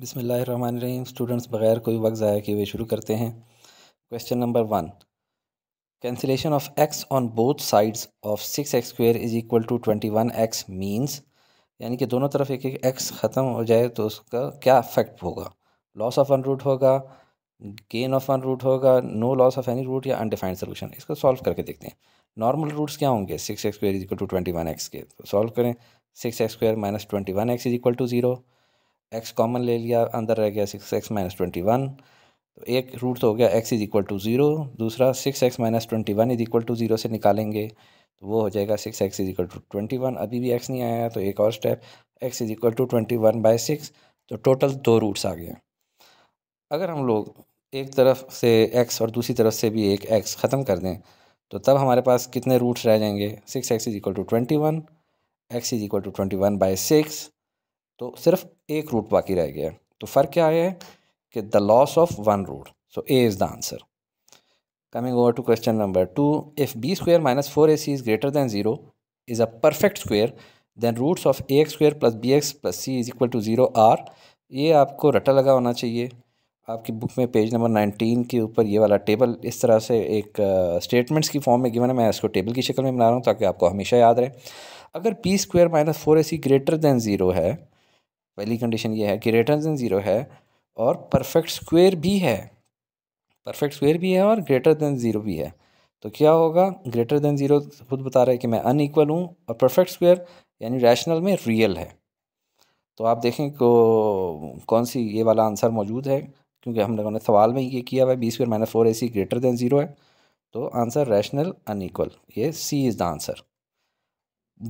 बिसमीम स्टूडेंट्स बग़ैर कोई वक्त ज़ाया किए हुए शुरू करते हैं question number one cancellation of X on both sides of six X square is equal to twenty one X means यानी कि दोनों तरफ एक एक एक्स ख़त्म हो जाए तो उसका क्या इफेक्ट होगा लॉस ऑफ वन रूट होगा गेन ऑफ वन रूट होगा no loss of any root या अनडिफाइंड सोल्यूशन इसको सॉल्व करके देखते हैं नॉर्मल रूट्स क्या होंगे six X square is equal to twenty one X के सॉल्व तो करें six X square minus twenty one X is equal to zero X common ले लिया अंदर रह गया six X minus twenty one तो एक रूट तो हो गया X is equal to zero दूसरा six X minus twenty one is equal to zero से निकालेंगे तो वो हो जाएगा six X is equal to twenty one अभी भी एक्स नहीं आया तो एक और step X is equal to twenty one by six तो टोटल दो रूट्स आ गए अगर हम लोग एक तरफ से एक्स और दूसरी तरफ से भी एक एक्स ख़त्म कर दें तो तब हमारे पास कितने रूट्स रह जाएंगे six X is equal to twenty one X is equal to twenty one by six तो सिर्फ एक रूट बाकी रह गया है तो फ़र्क क्या है कि the loss of one root so A is the answer coming over to question number two if B square minus four A C is greater than zero is a perfect square than roots of A X square plus B X plus C is equal to zero are ये आपको रटा लगा होना चाहिए आपकी book में page number nineteen के ऊपर ये वाला टेबल इस तरह से एक स्टेटमेंट्स uh, की फॉर्म में गिवन है मैं इसको टेबल की शक्ल में बना रहा हूँ ताकि आपको हमेशा याद रहे अगर P square minus four A C greater than zero है पहली कंडीशन ये है कि ग्रेटर देन ज़ीरो है और परफेक्ट स्क्वेयर भी है परफेक्ट स्क्वेयर भी है और ग्रेटर देन ज़ीरो भी है तो क्या होगा ग्रेटर देन ज़ीरो खुद बता रहा है कि मैं अनईक्वल हूँ और परफेक्ट स्क्वेयर यानी रैशनल में रियल है तो आप देखें को कौन सी ये वाला आंसर मौजूद है क्योंकि हम लोगों ने सवाल में ये किया हुआ है B square minus four A C greater then zero है तो आंसर रैशनल अनईक्वल ये C is the answer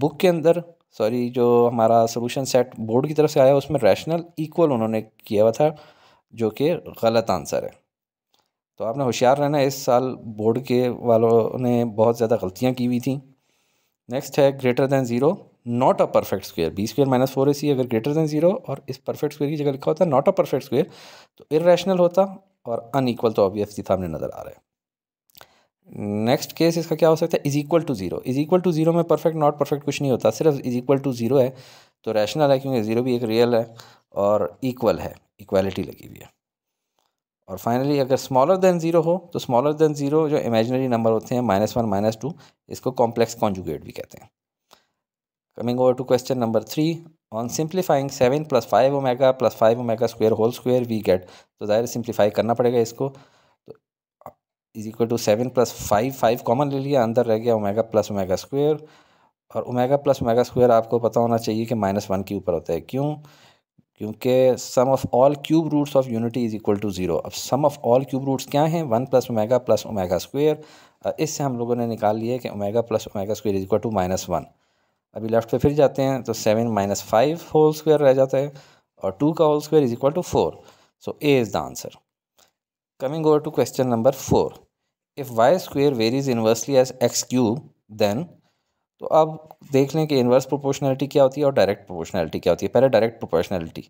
book के अंदर सॉरी जो हमारा सोल्यूशन सेट बोर्ड की तरफ से आया उसमें रैशनल इक्वल उन्होंने किया हुआ था जो कि गलत आंसर है तो आपने होशियार रहना इस साल बोर्ड के वालों ने बहुत ज़्यादा गलतियाँ की हुई थी नेक्स्ट है greater than zero not a perfect square B square minus four A C अगर ग्रेटर दैन ज़ीरो और इस परफेक्ट स्क्वेयर की जगह लिखा होता नॉट अ परफेक्ट स्क्वेयर तो इरेशनल होता और अनईक्वल तो ऑब्वियसली सामने नज़र आ रहा है नेक्स्ट केस इसका क्या हो सकता है is equal to zero is equal to zero में परफेक्ट नॉट परफेक्ट कुछ नहीं होता सिर्फ इज इक्वल टू ज़ीरो है तो रैशनल है क्योंकि ज़ीरो भी एक रियल है और इक्वल है इक्वालिटी लगी हुई है और फाइनली अगर स्मॉलर देन ज़ीरो हो तो स्मॉलर देन ज़ीरो जो इमेजनरी नंबर होते हैं माइनस वन माइनस टू इसको कॉम्प्लेक्स कॉन्जुगेट भी कहते हैं coming over to question number three on simplifying seven plus five omega plus five omega square whole square we get तो ज़ाहिर simplify करना पड़ेगा इसको is equal to seven plus five five common ले लिया अंदर रह गया ओमेगा प्लस ओमेगा स्क्वायर और ओमेगा प्लस ओमेगा स्क्वायर आपको पता होना चाहिए कि माइनस वन के ऊपर होता है क्यों क्योंकि sum of all cube roots of unity is equal to zero अब sum of all cube roots क्या हैं one plus omega plus omega square इससे हम लोगों ने निकाल लिया कि omega plus omega square is equal to minus one अभी लेफ्ट पे फिर जाते हैं तो seven minus five whole square रह जाता है और टू का whole square is equal to four so A is the answer Coming over to question number four if Y square varies inversely as X cube then तो अब देख लें कि इन्वर्स प्रोपोर्शनैलिटी क्या होती है और डायरेक्ट प्रोपोर्शनैलिटी क्या होती है पहले डायरेक्ट प्रोपोर्शनैलिटी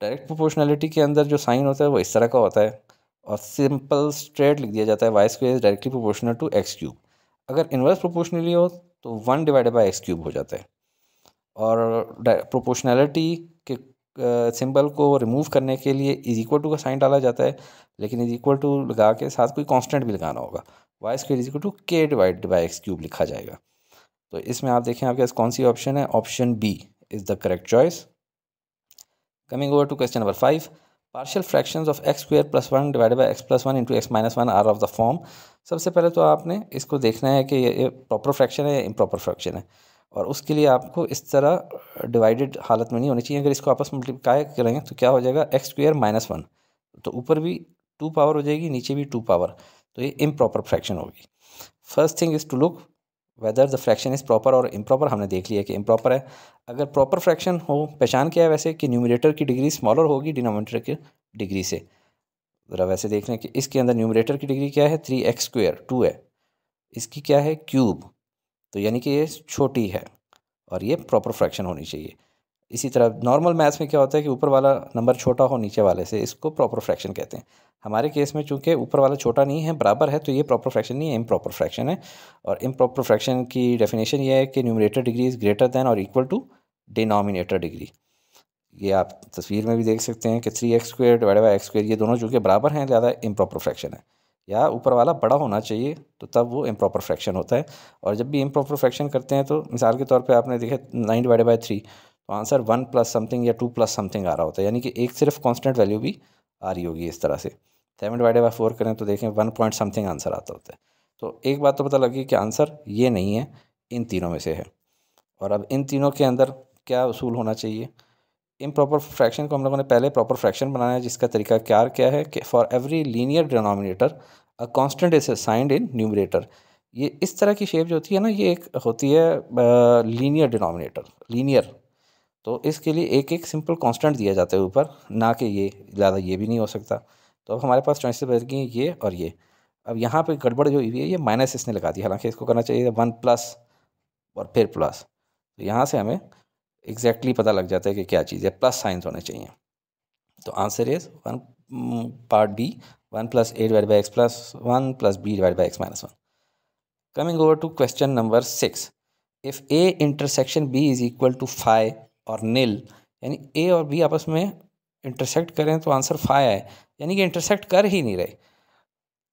डायरेक्ट प्रोपोर्शनैलिटी के अंदर जो साइन होता है वो इस तरह का होता है और सिंपल स्ट्रेट लिख दिया जाता है Y square is directly proportional to X cube अगर इन्वर्स प्रोपोर्शनली हो तो one divided by X cube हो जाता है और प्रोपोर्शनैलिटी के सिंबल को रिमूव करने के लिए इज इक्वल टू का साइन डाला जाता है लेकिन इज इक्वल टू लगा के साथ कोई कांस्टेंट भी लगाना होगा Y square is equal to K divide by X cube लिखा जाएगा तो इसमें आप देखें आपके पास कौन सी ऑप्शन है option B is the correct choice coming over to question number five partial fractions of X square plus one divide by X plus one into X minus one are of the form सबसे पहले तो आपने इसको देखना है कि ये proper fraction है या इम्प्रॉपर फ्रैक्शन है और उसके लिए आपको इस तरह डिवाइडेड हालत में नहीं होनी चाहिए अगर इसको आपस में मल्टीप्लाई करेंगे तो क्या हो जाएगा एक्स स्क्र माइनस वन तो ऊपर भी टू पावर हो जाएगी नीचे भी टू पावर तो ये इम प्रॉपर फ्रैक्शन होगी first thing is to look whether the fraction is proper और इम्प्रॉपर हमने देख लिया कि इम्प्रॉपर है अगर प्रॉपर फ्रैक्शन हो पहचान क्या है वैसे कि न्यूमिनेटर की डिग्री स्मॉलर होगी डिनोमिनेटर की डिग्री से ज़रा वैसे देख लें कि इसके अंदर न्यूमिनेटर की डिग्री क्या है थ्री एक्स स्क्वेयर टू है इसकी क्या है क्यूब तो यानी कि ये छोटी है और ये प्रॉपर फ्रैक्शन होनी चाहिए इसी तरह नॉर्मल मैथ्स में क्या होता है कि ऊपर वाला नंबर छोटा हो नीचे वाले से इसको प्रॉपर फ्रैक्शन कहते हैं हमारे केस में चूंकि ऊपर वाला छोटा नहीं है बराबर है तो ये प्रॉपर फ्रैक्शन नहीं है इम प्रॉपर फ्रैक्शन है और इम प्रॉपर फ्रैक्शन की डेफिनेशन ये है कि numerator degree is greater than और इक्वल टू डिनोमिनेटर डिग्री ये आप तस्वीर में भी देख सकते हैं कि three X square divide by X square ये दोनों चूँकि बराबर हैं ज़्यादा इम प्रॉपर फ्रैक्शन है या ऊपर वाला बड़ा होना चाहिए तो तब वो इम्प्रॉपर फ्रैक्शन होता है और जब भी इम्प्रॉपर फ्रैक्शन करते हैं तो मिसाल के तौर पे आपने देखा नाइन डिवाइड बाई थ्री तो आंसर वन प्लस समथिंग या टू प्लस समथिंग आ रहा होता है यानी कि एक सिर्फ कांस्टेंट वैल्यू भी आ रही होगी इस तरह से सेवन डिवाइडेड बाई फोर करें तो देखें वन पॉइंट समथिंग आंसर आता होता है तो एक बात तो पता लगी कि आंसर ये नहीं है इन तीनों में से है और अब इन तीनों के अंदर क्या असूल होना चाहिए इन प्रॉपर फ्रैक्शन को हम लोगों ने पहले प्रॉपर फ्रैक्शन बनाया है जिसका तरीका क्या क्या है कि for every linear denominator a constant is assigned in numerator ये इस तरह की शेप जो होती है ना ये एक होती है लीनियर डिनोमिनेटर लीनियर तो इसके लिए एक एक सिंपल कांस्टेंट दिया जाता है ऊपर ना कि ये ज़्यादा ये भी नहीं हो सकता तो अब हमारे पास चॉइसेस बच गई ये और ये अब यहाँ पे गड़बड़ जो हुई है ये माइनस इसने लगा दी हालांकि इसको करना चाहिए वन प्लस और फिर प्लस तो यहाँ से हमें एग्जैक्टली exactly पता लग जाता है कि क्या चीज़ है प्लस साइंस होने चाहिए तो answer is one part B one plus A divide by X plus one plus B divide by X minus one coming over to question number six if A intersection B is equal to five और nil यानी ए और B आपस में intersect करें तो answer five आए यानी कि इंटरसेक्ट कर ही नहीं रहे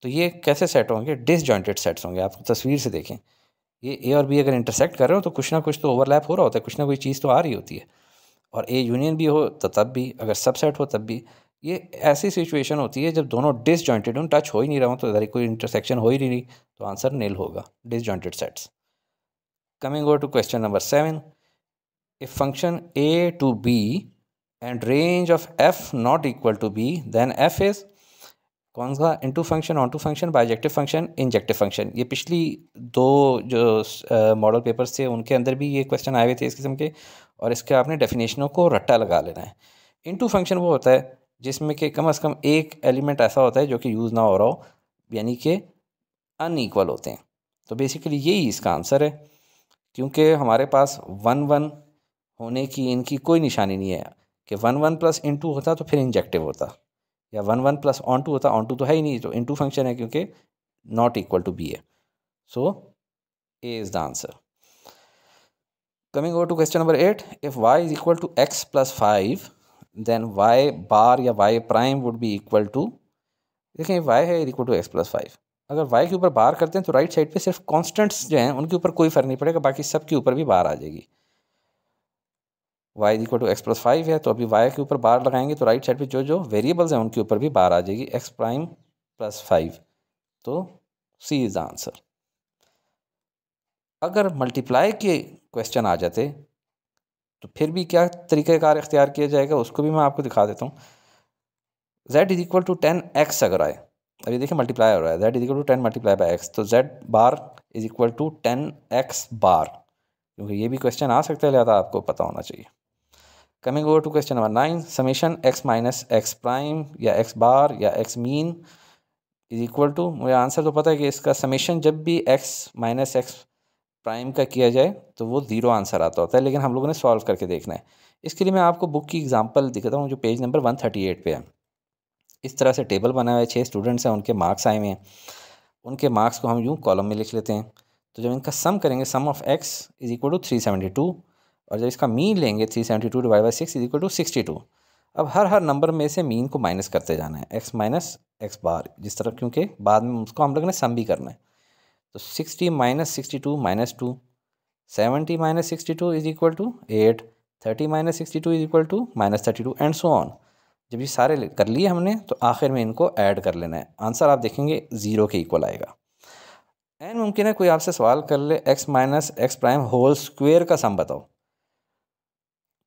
तो ये कैसे सेट होंगे डिसजॉइंटेड सेट्स होंगे आप तस्वीर से देखें ये ए और बी अगर इंटरसेक्ट कर रहे हो तो कुछ ना कुछ तो ओवरलैप हो रहा होता है कुछ ना कोई चीज़ तो आ रही होती है और ए यूनियन भी हो तो तब भी अगर सबसेट हो तब भी ये ऐसी सिचुएशन होती है जब दोनों डिस जॉइंटेड टच हो ही नहीं रहा हूँ तो इधर कोई इंटरसेक्शन हो ही नहीं रही तो आंसर नील होगा jointed sets coming over to question number seven A function A to B and range of F not equal to B then F is कौन सा into function onto function bijective function injective function ये पिछली दो जो model papers थे उनके अंदर भी ये क्वेश्चन आए हुए थे इस किस्म के और इसके आपने डेफिनेशनों को रट्टा लगा लेना है इनटू फंक्शन वो होता है जिसमें कि कम अज़ कम एक एलिमेंट ऐसा होता है जो कि यूज़ ना हो रहा हो यानी कि अनईक्वल होते हैं तो बेसिकली यही इसका आंसर है क्योंकि हमारे पास वन वन होने की इनकी कोई निशानी नहीं है कि one one plus into होता तो फिर इंजेक्टिव होता या one one plus onto होता ऑन टू तो है ही नहीं तो इन टू फंक्शन है क्योंकि नॉट इक्वल टू बी है so A is the answer coming over to question number eight if Y is equal to X plus five then Y bar या Y prime would be equal to देखें Y है equal to X plus five अगर y के ऊपर बार करते हैं तो right side पे सिर्फ कॉन्स्टेंट्स जो हैं उनके ऊपर कोई फर्क नहीं पड़ेगा बाकी सब के ऊपर भी बार आ जाएगी Y equal to X plus five है तो अभी वाई के ऊपर बार लगाएंगे तो राइट साइड पे जो जो वेरिएबल्स हैं उनके ऊपर भी बार आ जाएगी एक्स प्राइम प्लस फाइव तो सी इज़ आंसर अगर मल्टीप्लाई के क्वेश्चन आ जाते तो फिर भी क्या तरीक़ाकार इख्तियार किया जाएगा उसको भी मैं आपको दिखा देता हूँ Z is equal to ten X अगर आए अभी देखिए मल्टीप्लाई हो रहा है Z is equal to ten multiply by X तो Z bar is equal to ten X bar क्योंकि ये भी क्वेश्चन आ सकता है लिहाजा आपको पता होना चाहिए coming over to question number nine summation X minus X prime या एक्स बार या X mean is equal to मुझे आंसर तो पता है कि इसका समीशन जब भी एक्स माइनस एक्स प्राइम का किया जाए तो वो ज़ीरो आंसर आता होता है लेकिन हम लोगों ने सॉल्व करके देखना है इसके लिए मैं आपको बुक की एग्जांपल दिखाता हूँ जो page number one thirty eight पर है इस तरह से टेबल बना हुआ है छः स्टूडेंट्स हैं उनके मार्क्स आए हुए हैं उनके मार्क्स को हम यूँ कॉलम में लिख लेते हैं तो जब इनका सम करेंगे sum of X is equal to three seventy two और जब इसका मीन लेंगे three seventy two divide by six is equal to sixty two अब हर हर नंबर में से मीन को माइनस करते जाना है एक्स माइनस एक्स बार जिस तरह क्योंकि बाद में उसको हम लोग ने सम भी करना है तो sixty minus sixty two minus two seventy minus sixty two is equal to eight thirty minus sixty two is equal to minus thirty two and so on जब ये सारे कर लिए हमने तो आखिर में इनको ऐड कर लेना है आंसर आप देखेंगे ज़ीरो के इक्वल आएगा एंड मुमकिन है कोई आपसे सवाल कर ले X minus X prime whole square का सम बताओ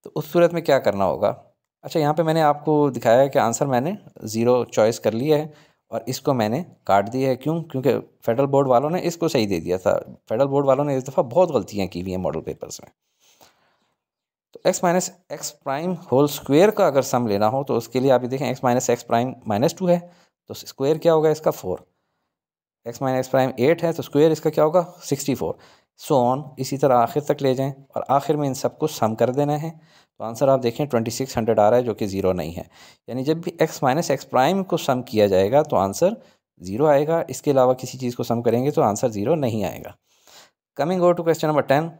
तो उस सूरत में क्या करना होगा अच्छा यहाँ पे मैंने आपको दिखाया है कि आंसर मैंने ज़ीरो चॉइस कर लिया है और इसको मैंने काट दिया है क्यों क्योंकि फेडरल बोर्ड वालों ने इसको सही दे दिया था फेडरल बोर्ड वालों ने इस दफ़ा बहुत गलतियाँ की हुई हैं मॉडल पेपर्स में तो x minus X prime whole square का अगर सम लेना हो तो उसके लिए आप ये देखें x minus X prime minus two है तो स्क्वेयर क्या होगा इसका four x minus X prime eight है तो स्क्वेयर इसका क्या होगा सिक्सटी फोर सो ऑन इसी तरह आखिर तक ले जाएं और आखिर में इन सब को सम कर देना है तो आंसर आप देखें ट्वेंटी सिक्स हंड्रेड आ रहा है जो कि ज़ीरो नहीं है यानी जब भी एक्स माइनस एक्स प्राइम को सम किया जाएगा तो आंसर ज़ीरो आएगा इसके अलावा किसी चीज़ को सम करेंगे तो आंसर ज़ीरो नहीं आएगा coming over to question number ten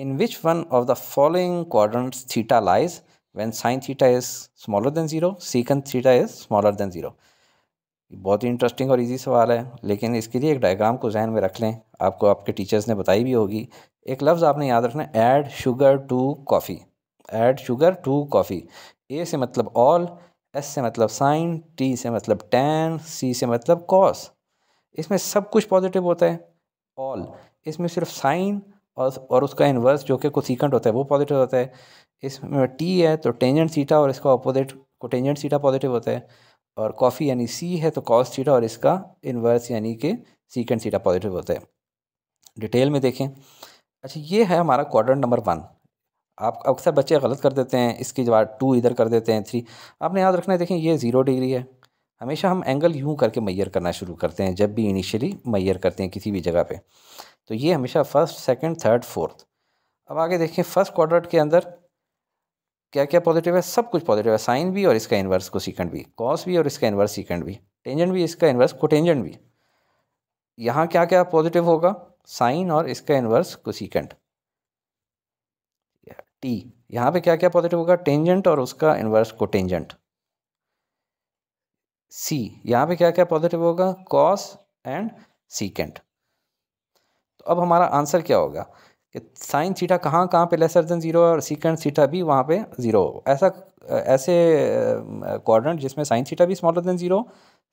in which one of the following quadrant theta lies when sine theta is smaller than zero secant theta is smaller than zero बहुत ही इंटरेस्टिंग और easy सवाल है लेकिन इसके लिए एक डायग्राम को जहन में रख लें आपको आपके टीचर्स ने बताई भी होगी एक लफ्ज़ आपने याद रखना add sugar to coffee add sugar to coffee A से मतलब ऑल एस से मतलब साइन टी से मतलब टैन सी से मतलब कॉस इसमें सब कुछ पॉजिटिव होता है ऑल इसमें सिर्फ साइन और और उसका इन्वर्स जो कि कोसिकंट होता है वो पॉजिटिव होता है इसमें टी है तो टेंजेंट सीटा और इसका अपोजिट को टेंजेंट सीटा पॉजिटिव होता है और कॉफ़ी यानी सी है तो कॉस थीटा और इसका इन्वर्स यानी कि सीकेंड थीटा पॉजिटिव होता है डिटेल में देखें अच्छा ये है हमारा क्वाड्रेंट नंबर वन आप अक्सर बच्चे गलत कर देते हैं इसके जवाब टू इधर कर देते हैं थ्री आपने याद रखना है देखें ये ज़ीरो डिग्री है हमेशा हम एंगल यूँ करके मैयर करना शुरू करते हैं जब भी इनिशियली मैयर करते हैं किसी भी जगह पे तो ये हमेशा फर्स्ट सेकंड थर्ड फोर्थ अब आगे देखें फर्स्ट क्वाड्रेंट के अंदर क्या क्या पॉजिटिव है सब कुछ पॉजिटिव है साइन भी और इसका इन्वर्स को सीकेंड भी कॉस भी और इसका इन्वर्स सीकेंड भी टेंजेंट भी इसका इन्वर्स टेंजेंट भी यहाँ क्या क्या पॉजिटिव होगा साइन और इसका इन्वर्स को सीकेंड टी यहाँ पे क्या क्या पॉजिटिव होगा टेंजेंट और उसका इन्वर्स कोटेंजेंट सी यहाँ पे क्या क्या पॉजिटिव होगा कॉस एंड सीकेंट तो अब हमारा आंसर क्या होगा कि साइन सीटा कहाँ कहाँ पे लेसर देन ज़ीरो और सीकेंड सीटा भी वहाँ पे ज़ीरो ऐसा ऐसे कॉर्डनेट जिसमें साइन सीटा भी स्मॉलर देन ज़ीरो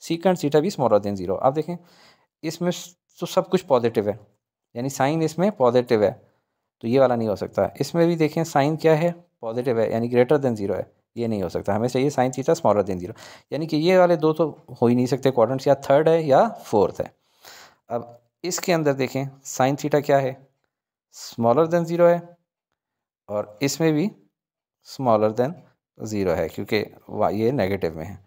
सीकेंड सीटा भी स्मॉलर देन ज़ीरो आप देखें इसमें तो सब कुछ पॉजिटिव है यानी साइन इसमें पॉजिटिव है तो ये वाला नहीं हो सकता इसमें भी देखें साइन क्या है पॉजिटिव है यानी ग्रेटर देन ज़ीरो है ये नहीं हो सकता हमें चाहिए साइन सीटा स्मॉलर देन जीरो यानी कि ये वाले दो तो हो ही नहीं सकते क्वाड्रेंट्स या थर्ड है या फोर्थ है अब इसके अंदर देखें साइन थीटा क्या है स्मॉलर देन ज़ीरो है और इसमें भी स्मॉलर देन ज़ीरो है क्योंकि ये नेगेटिव में है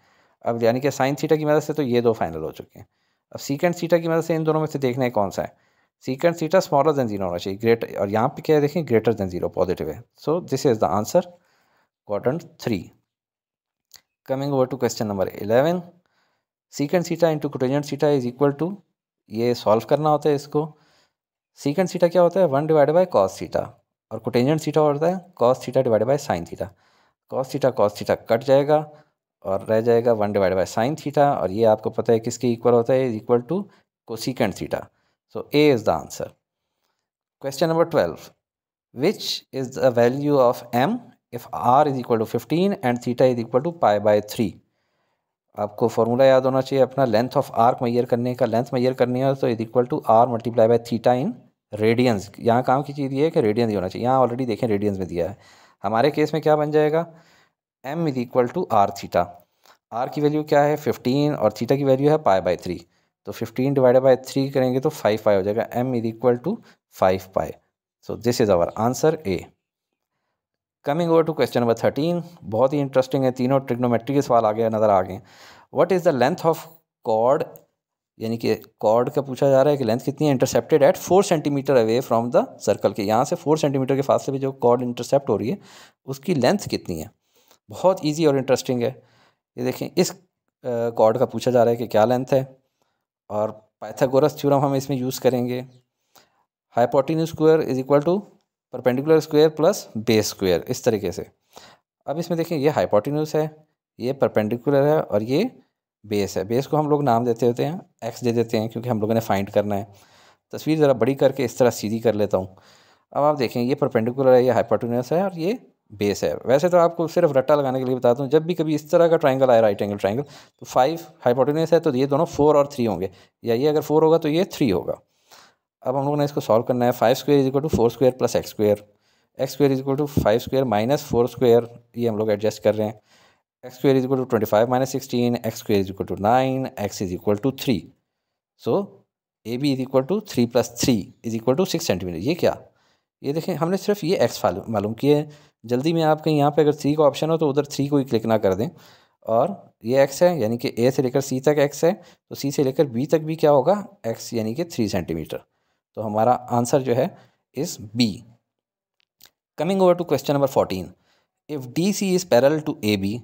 अब यानी कि साइन सीटा की मदद से तो ये दो फाइनल हो चुके हैं अब सीकेंड सीटा की मदद से इन दोनों में से देखना है कौन सा है सीकेंड सीटा स्मॉलर देन ज़ीरो होना चाहिए ग्रेटर और यहाँ पे क्या है देखें ग्रेटर देन ज़ीरो पॉजिटिव है so this is the answer quadrant three coming over to question number eleven secant theta into cotangent theta is equal to ये सॉल्व करना होता है इसको सीकेंड सीटा क्या होता है one divide by cos theta और कोटेंजेंट सीटा होता है cos theta divide by sine theta cos theta cos theta cut जाएगा और रह जाएगा one divide by sine theta और ये आपको पता है किसके इक्वल होता है इक्वल टू को secant theta so A is the answer question number twelve which is the value of M if R is equal to fifteen and theta is equal to pi by three आपको formula याद होना चाहिए अपना length of arc मैयर करने का length मैयर करनी है तो is equal to R multiply by theta in radians यहाँ काम की चीज़ ये है कि रेडियंस ही होना चाहिए यहाँ ऑलरेडी देखें रेडियंस में दिया है हमारे केस में क्या बन जाएगा M is equal to R theta R की वैल्यू क्या है फिफ्टीन और थीटा की वैल्यू है पाई बाय थ्री तो फिफ्टीन डिवाइडेड बाई थ्री करेंगे तो फाइव पाई हो जाएगा M is equal to five pi so this is our answer A coming over to question number thirteen बहुत ही इंटरेस्टिंग है तीनों ट्रिग्नोमेट्री के सवाल आ गए नज़र आ गए what is the length of chord यानी कि कॉर्ड का पूछा जा रहा है कि लेंथ कितनी है intercepted at four centimetre away from the circle के यहाँ से फोर सेंटीमीटर के फासले पे जो कॉर्ड इंटरसेप्ट हो रही है उसकी लेंथ कितनी है बहुत ईजी और इंटरेस्टिंग है ये देखें इस कॉर्ड का पूछा जा रहा है कि क्या लेंथ है और पाइथागोरस थ्योरम हम इसमें यूज़ करेंगे hypotenuse square is equal to perpendicular square plus base square इस तरीके से अब इसमें देखें ये हाइपोटिनस है ये परपेंडिकुलर है और ये बेस है बेस को हम लोग नाम देते होते हैं एक्स दे देते हैं क्योंकि हम लोगों ने फाइंड करना है तस्वीर ज़रा बड़ी करके इस तरह सीधी कर लेता हूँ अब आप देखें ये परपेंडिकुलर है ये हाइपोटिनस है और ये बेस है वैसे तो आपको सिर्फ रट्टा लगाने के लिए बताता हूँ जब भी कभी इस तरह का ट्राइंगल आया राइट एंगल ट्राइंगल तो फाइव हाइपोटिनस है तो ये दोनों फोर और थ्री होंगे या ये अगर फोर होगा तो ये थ्री होगा अब हम लोग ने इसको सॉल्व करना है five square is to four square plus X square X square is to five square minus four square ये हम लोग एडजस्ट कर रहे हैं X square is to twenty five minus sixteen X square is to nine X is equal to three so A B is equal to three plus three is equal to six centimetre ये क्या ये देखें हमने सिर्फ ये x मालूम किए जल्दी में आप कहीं यहाँ पर अगर थ्री का ऑप्शन हो तो उधर थ्री को ही क्लिक ना कर दें और ये एक्स है यानी कि ए से लेकर सी तक एक्स है तो सी से लेकर बी तक भी क्या होगा एक्स यानी कि थ्री सेंटीमीटर तो हमारा आंसर जो है is B coming over to question number fourteen if D C is parallel to A B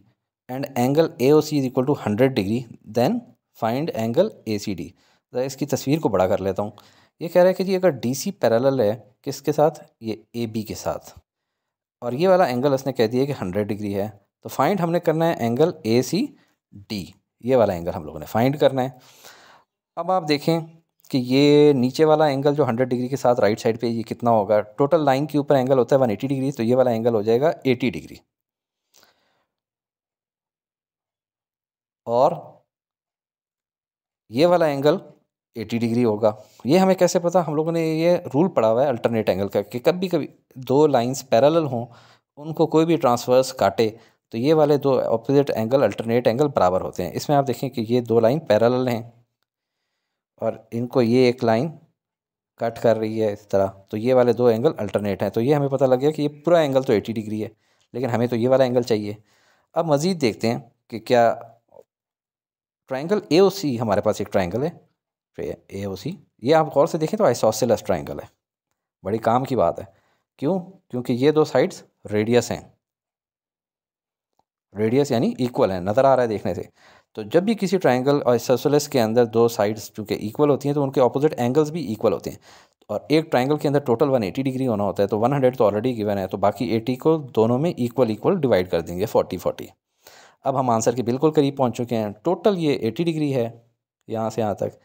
and angle A O C is equal to hundred degree then find angle A C D ज़रा इसकी तस्वीर को बड़ा कर लेता हूँ ये कह रहा है कि जी अगर डी सी पैरल है किसके साथ ये ए बी के साथ और ये वाला एंगल उसने कह दिया कि हंड्रेड डिग्री है तो फाइंड हमने करना है एंगल ए सी डी ये वाला एंगल हम लोगों ने फाइंड करना है अब आप देखें कि ये नीचे वाला एंगल जो 100 डिग्री के साथ राइट साइड पे ये कितना होगा टोटल लाइन के ऊपर एंगल होता है 180 डिग्री तो ये वाला एंगल हो जाएगा 80 डिग्री और ये वाला एंगल 80 डिग्री होगा ये हमें कैसे पता हम लोगों ने ये रूल पढ़ा हुआ है अल्टरनेट एंगल का कि कभी कभी दो लाइंस पैरेलल हों उनको कोई भी ट्रांसवर्स काटे तो ये वाले दो ऑपोजिट एंगल अल्टरनेट एंगल बराबर होते हैं इसमें आप देखें कि ये दो लाइन पैरेलल हैं और इनको ये एक लाइन कट कर रही है इस तरह तो ये वाले दो एंगल अल्टरनेट हैं तो ये हमें पता लग गया कि ये पूरा एंगल तो एटी डिग्री है लेकिन हमें तो ये वाला एंगल चाहिए अब मज़ीद देखते हैं कि क्या ट्राइंगल ए ओ सी हमारे पास एक ट्राइंगल है ए ओ सी ये आप गौर से देखें तो आइसोसिलस ट्राइंगल है बड़ी काम की बात है क्यों क्योंकि ये दो साइड्स रेडियस हैं रेडियस यानी इक्वल है नज़र आ रहा है देखने से तो जब भी किसी ट्राइंगल और सर्सुलस के अंदर दो साइड्स चूँकि इक्वल होती हैं तो उनके अपोजिट एंगल्स भी इक्वल होते हैं और एक ट्राइंगल के अंदर टोटल 180 डिग्री होना होता है तो 100 तो ऑलरेडी गिवन है तो बाकी 80 को दोनों में इक्वल इक्वल डिवाइड कर देंगे 40 40 अब हम आंसर के बिल्कुल करीब पहुंच चुके हैं टोटल ये 80 डिग्री है यहाँ से यहाँ तक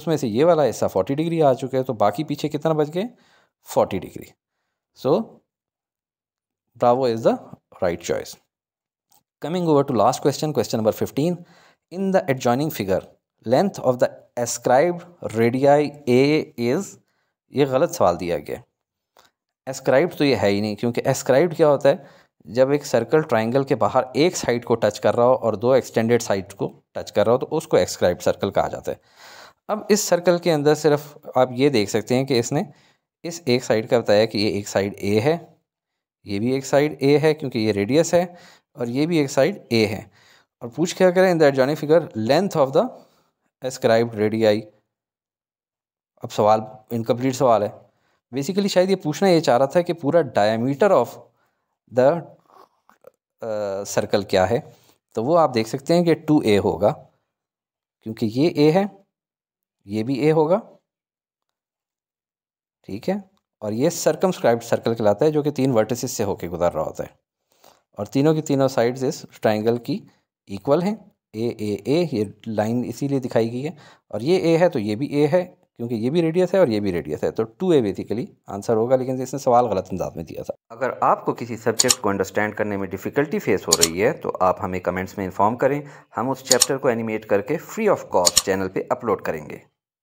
उसमें से ये वाला हिस्सा 40 डिग्री आ चुका है तो बाकी पीछे कितना बच गए forty degree so bravo is the right choice coming over to last question question number fifteen In the adjoining figure, length of the ascribed radii A is ये गलत सवाल दिया गया एस्क्राइब तो ये है ही नहीं क्योंकि एस्क्राइब क्या होता है जब एक सर्कल ट्राइंगल के बाहर एक साइड को टच कर रहा हो और दो एक्सटेंडेड साइड को टच कर रहा हो तो उसको एक्सक्राइब सर्कल कहा जाता है अब इस सर्कल के अंदर सिर्फ आप ये देख सकते हैं कि इसने इस एक साइड का बताया कि ये एक साइड ए है ये भी एक साइड ए है क्योंकि ये रेडियस है और ये भी एक साइड ए है और पूछ क्या करें in that joining figure length of the escribe radii अब सवाल इनकम्प्लीट सवाल है बेसिकली शायद ये पूछना ये चाह रहा था कि पूरा डायमीटर ऑफ द सर्कल क्या है तो वो आप देख सकते हैं कि टू ए होगा क्योंकि ये ए है ये भी ए होगा ठीक है और ये सर्कम सर्कल कहलाता है जो कि तीन वर्टिसेस से होके गुजर रहा होता है और तीनों की तीनों साइड्स इस ट्राइंगल की इक्वल हैं ए ए ए ये लाइन इसीलिए दिखाई गई है और ये ए है तो ये भी ए है क्योंकि ये भी रेडियस है और ये भी रेडियस है तो टू ए बेसिकली आंसर होगा लेकिन इसने सवाल गलत अंदाज में दिया था अगर आपको किसी सब्जेक्ट को अंडरस्टैंड करने में डिफ़िकल्टी फेस हो रही है तो आप हमें कमेंट्स में इन्फॉर्म करें हम उस चैप्टर को एनिमेट करके फ्री ऑफ कॉस्ट चैनल पर अपलोड करेंगे